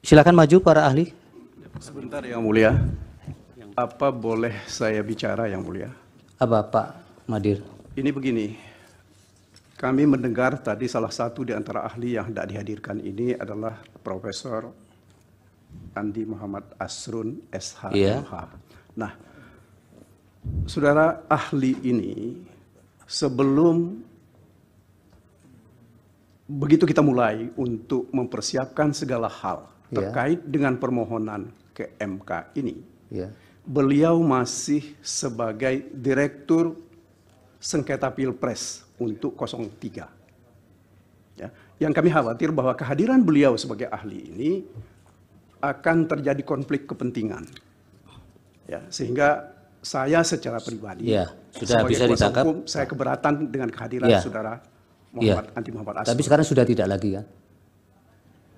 Silakan maju para ahli. Sebentar ya, yang mulia. Apa boleh saya bicara yang mulia? Apa Pak Madir? Ini begini, kami mendengar tadi salah satu di antara ahli yang tidak dihadirkan ini adalah Profesor Andi Muhammad Asrun SH. Yeah. Iya. Nah, saudara ahli ini sebelum begitu kita mulai untuk mempersiapkan segala hal ya. terkait yeah. dengan permohonan ke MK ini, yeah. beliau masih sebagai direktur sengketa pilpres untuk 03. Ya. Yang kami khawatir bahwa kehadiran beliau sebagai ahli ini akan terjadi konflik kepentingan. Ya, sehingga saya secara pribadi ya, sudah sebagai bisa hukum saya keberatan dengan kehadiran ya. saudara Muhammad, ya. anti Muhammad Tapi sekarang sudah tidak lagi kan?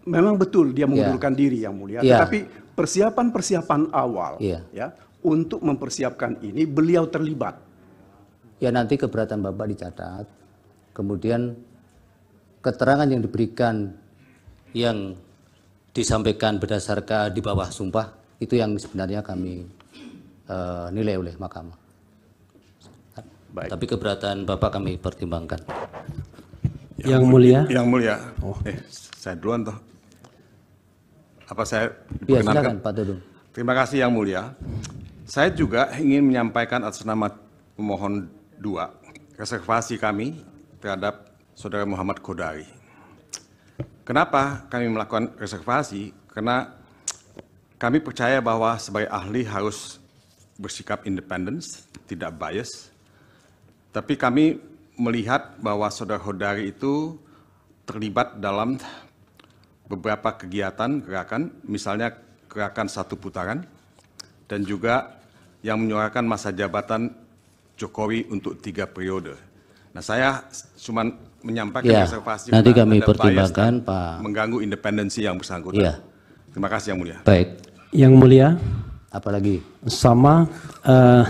Memang betul dia iya. mengundurkan ya. diri yang mulia, ya. Tapi persiapan-persiapan awal ya. ya untuk mempersiapkan ini beliau terlibat. Ya nanti keberatan Bapak dicatat. Kemudian keterangan yang diberikan yang disampaikan berdasarkan di bawah sumpah itu yang sebenarnya kami uh, nilai oleh mahkamah. Baik. Tapi keberatan Bapak kami pertimbangkan. Yang, yang mulia. Yang mulia. Oh. Eh, saya duluan toh. Apa saya iya, diperkenankan? Ya, silakan, Pak Dudung. Terima kasih yang mulia. Saya juga ingin menyampaikan atas nama pemohon dua reservasi kami terhadap saudara Muhammad Kodari. Kenapa kami melakukan reservasi? Karena kami percaya bahwa sebagai ahli harus bersikap independen, tidak bias. Tapi kami melihat bahwa saudara hodari itu terlibat dalam beberapa kegiatan gerakan, misalnya gerakan satu putaran, dan juga yang menyuarakan masa jabatan Jokowi untuk tiga periode. Nah, saya cuma menyampaikan ya, observasi. Nanti kami pertimbangkan, Pak. Mengganggu independensi yang bersangkutan. Ya. Terima kasih, Yang Mulia. Baik. Yang Mulia, apalagi sama uh,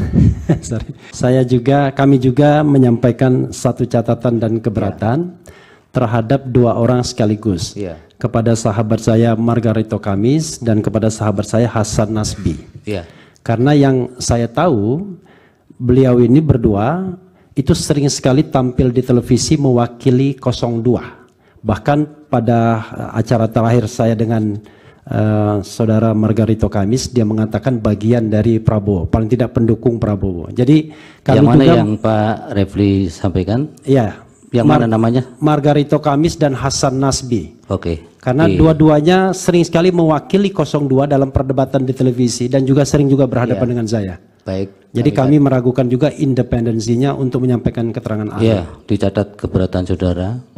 saya juga kami juga menyampaikan satu catatan dan keberatan yeah. terhadap dua orang sekaligus yeah. kepada sahabat saya Margarito Kamis dan kepada sahabat saya Hasan Nasbi yeah. karena yang saya tahu beliau ini berdua itu sering sekali tampil di televisi mewakili 02 bahkan pada acara terakhir saya dengan Eh, saudara Margarito Kamis dia mengatakan bagian dari Prabowo paling tidak pendukung Prabowo jadi kalau yang mana juga, yang Pak Refli sampaikan ya yang Mar mana namanya Margarito Kamis dan Hasan Nasbi oke okay. karena yeah. dua-duanya sering sekali mewakili 02 dalam perdebatan di televisi dan juga sering juga berhadapan yeah. dengan saya Baik. Jadi kami meragukan juga independensinya untuk menyampaikan keterangan ahli. Iya, yeah. dicatat keberatan saudara.